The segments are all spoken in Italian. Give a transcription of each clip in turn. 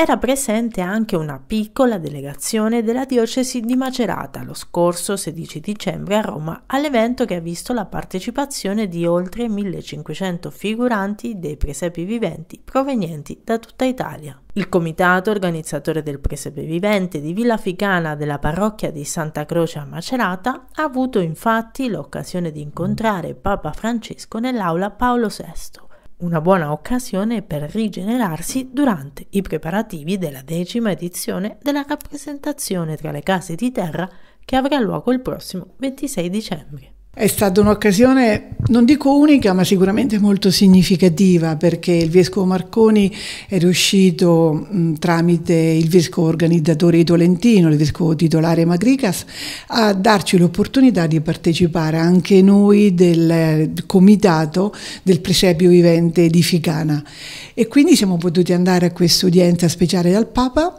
era presente anche una piccola delegazione della diocesi di Macerata lo scorso 16 dicembre a Roma all'evento che ha visto la partecipazione di oltre 1500 figuranti dei presepi viventi provenienti da tutta Italia. Il comitato organizzatore del presepe vivente di Villa Ficana della parrocchia di Santa Croce a Macerata ha avuto infatti l'occasione di incontrare Papa Francesco nell'aula Paolo VI una buona occasione per rigenerarsi durante i preparativi della decima edizione della rappresentazione tra le case di terra che avrà luogo il prossimo 26 dicembre. È stata un'occasione, non dico unica, ma sicuramente molto significativa perché il vescovo Marconi è riuscito mh, tramite il vescovo organizzatore di Tolentino, il vescovo titolare Magricas, a darci l'opportunità di partecipare anche noi del comitato del precepio vivente di Ficana. E quindi siamo potuti andare a questa udienza speciale dal Papa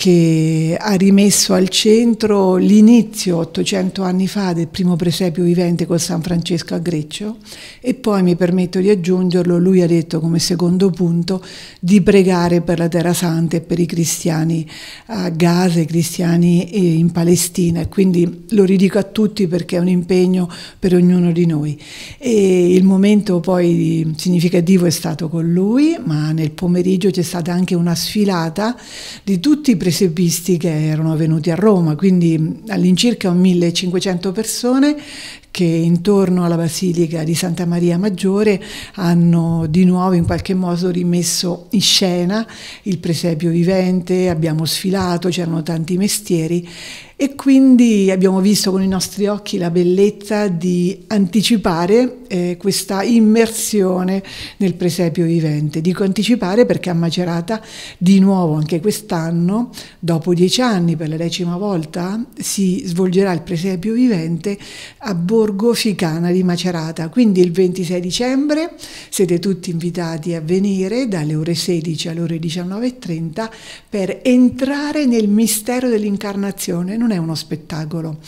che ha rimesso al centro l'inizio 800 anni fa del primo presepio vivente con San Francesco a Greccio e poi mi permetto di aggiungerlo, lui ha detto come secondo punto di pregare per la Terra Santa e per i cristiani a Gaza, i cristiani eh, in Palestina e quindi lo ridico a tutti perché è un impegno per ognuno di noi. E il momento poi significativo è stato con lui, ma nel pomeriggio c'è stata anche una sfilata di tutti i presenti presepisti che erano venuti a Roma, quindi all'incirca 1500 persone che intorno alla Basilica di Santa Maria Maggiore hanno di nuovo in qualche modo rimesso in scena il presepio vivente, abbiamo sfilato, c'erano tanti mestieri e quindi abbiamo visto con i nostri occhi la bellezza di anticipare eh, questa immersione nel presepio vivente. Dico anticipare perché a Macerata di nuovo anche quest'anno, dopo dieci anni per la decima volta, si svolgerà il presepio vivente a bordo Borgo Ficana di Macerata. Quindi il 26 dicembre siete tutti invitati a venire dalle ore 16 alle ore 19.30 per entrare nel mistero dell'incarnazione. Non è uno spettacolo,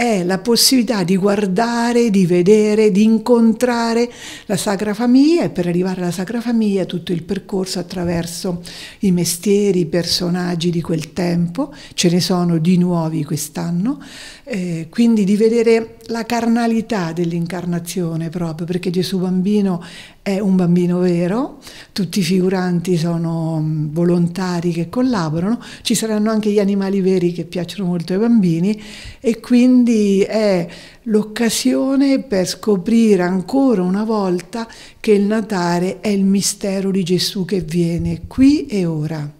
è la possibilità di guardare, di vedere, di incontrare la Sacra Famiglia e per arrivare alla Sacra Famiglia tutto il percorso attraverso i mestieri, i personaggi di quel tempo, ce ne sono di nuovi quest'anno, eh, quindi di vedere la carnalità dell'incarnazione proprio, perché Gesù bambino è un bambino vero, tutti i figuranti sono mm, volontari che collaborano, ci saranno anche gli animali veri che piacciono molto ai bambini e quindi è l'occasione per scoprire ancora una volta che il Natale è il mistero di Gesù che viene qui e ora.